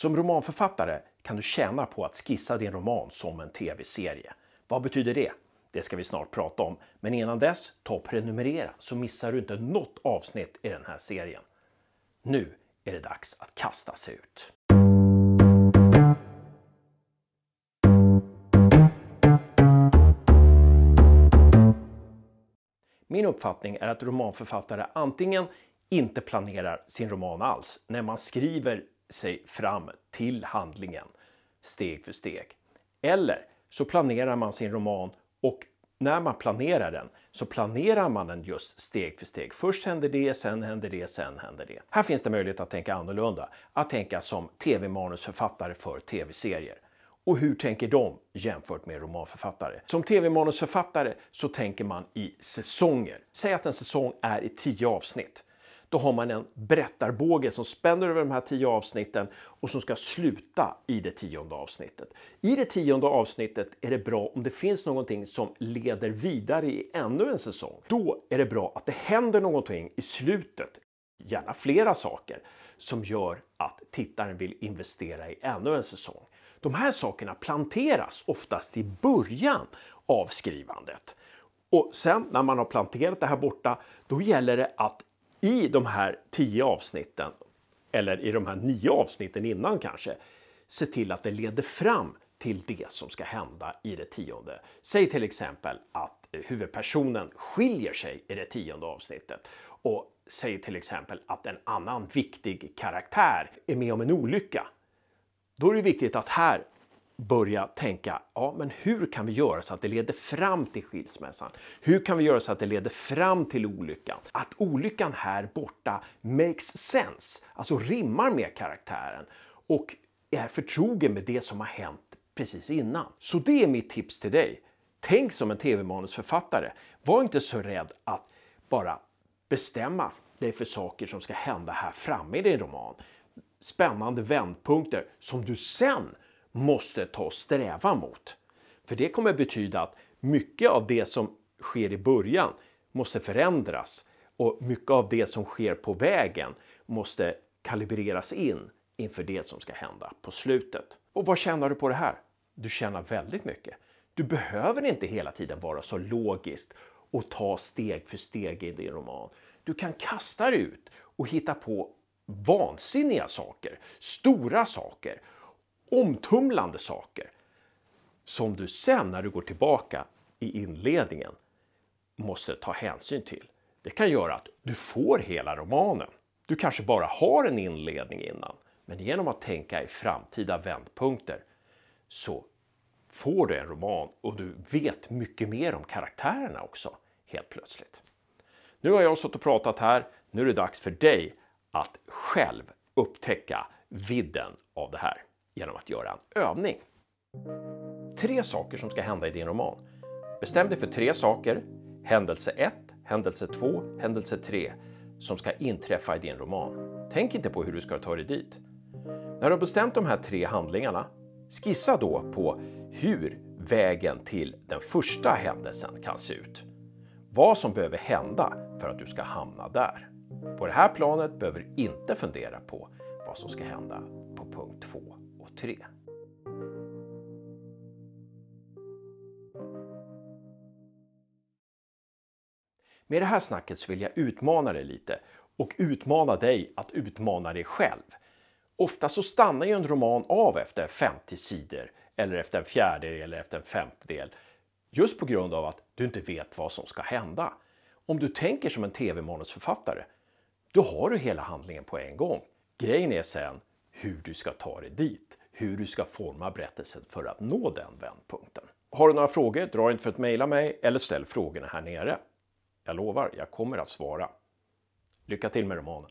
Som romanförfattare kan du tjäna på att skissa din roman som en tv-serie. Vad betyder det? Det ska vi snart prata om, men innan dess, ta och prenumerera så missar du inte något avsnitt i den här serien. Nu är det dags att kasta sig ut. Min uppfattning är att romanförfattare antingen inte planerar sin roman alls när man skriver sig fram till handlingen steg för steg. Eller så planerar man sin roman och när man planerar den så planerar man den just steg för steg. Först händer det, sen händer det, sen händer det. Här finns det möjlighet att tänka annorlunda, att tänka som tv-manusförfattare för tv-serier. Och hur tänker de jämfört med romanförfattare? Som tv-manusförfattare så tänker man i säsonger. Säg att en säsong är i tio avsnitt då har man en berättarbåge som spänner över de här tio avsnitten och som ska sluta i det tionde avsnittet. I det tionde avsnittet är det bra om det finns någonting som leder vidare i ännu en säsong. Då är det bra att det händer någonting i slutet, gärna flera saker, som gör att tittaren vill investera i ännu en säsong. De här sakerna planteras oftast i början av skrivandet. Och sen när man har planterat det här borta, då gäller det att i de här tio avsnitten, eller i de här nio avsnitten innan kanske, se till att det leder fram till det som ska hända i det tionde. Säg till exempel att huvudpersonen skiljer sig i det tionde avsnittet och säg till exempel att en annan viktig karaktär är med om en olycka. Då är det viktigt att här börja tänka, ja men hur kan vi göra så att det leder fram till skilsmässan? Hur kan vi göra så att det leder fram till olyckan? Att olyckan här borta makes sense, alltså rimmar med karaktären och är förtrogen med det som har hänt precis innan. Så det är mitt tips till dig. Tänk som en tv-manusförfattare. Var inte så rädd att bara bestämma dig för saker som ska hända här framme i din roman. Spännande vändpunkter som du sen måste ta och sträva mot. För det kommer betyda att mycket av det som sker i början måste förändras och mycket av det som sker på vägen måste kalibreras in inför det som ska hända på slutet. Och vad tjänar du på det här? Du tjänar väldigt mycket. Du behöver inte hela tiden vara så logisk och ta steg för steg i din roman. Du kan kasta dig ut och hitta på vansinniga saker, stora saker omtumlande saker som du sen när du går tillbaka i inledningen måste ta hänsyn till. Det kan göra att du får hela romanen. Du kanske bara har en inledning innan, men genom att tänka i framtida vändpunkter så får du en roman och du vet mycket mer om karaktärerna också helt plötsligt. Nu har jag stått och pratat här. Nu är det dags för dig att själv upptäcka vidden av det här genom att göra en övning. Tre saker som ska hända i din roman. Bestäm dig för tre saker. Händelse 1, händelse 2, händelse 3 som ska inträffa i din roman. Tänk inte på hur du ska ta dig dit. När du har bestämt de här tre handlingarna, skissa då på hur vägen till den första händelsen kan se ut. Vad som behöver hända för att du ska hamna där. På det här planet behöver du inte fundera på vad som ska hända på punkt 2 och 3. Med det här snacket så vill jag utmana dig lite och utmana dig att utmana dig själv. Ofta så stannar ju en roman av efter 50 sidor eller efter en fjärdedel eller efter en femtedel just på grund av att du inte vet vad som ska hända. Om du tänker som en tv-manusförfattare, då har du hela handlingen på en gång. Grejen är sen hur du ska ta dig dit, hur du ska forma berättelsen för att nå den vändpunkten. Har du några frågor, dra inte för att mejla mig eller ställ frågorna här nere. Jag lovar, jag kommer att svara. Lycka till med romanen!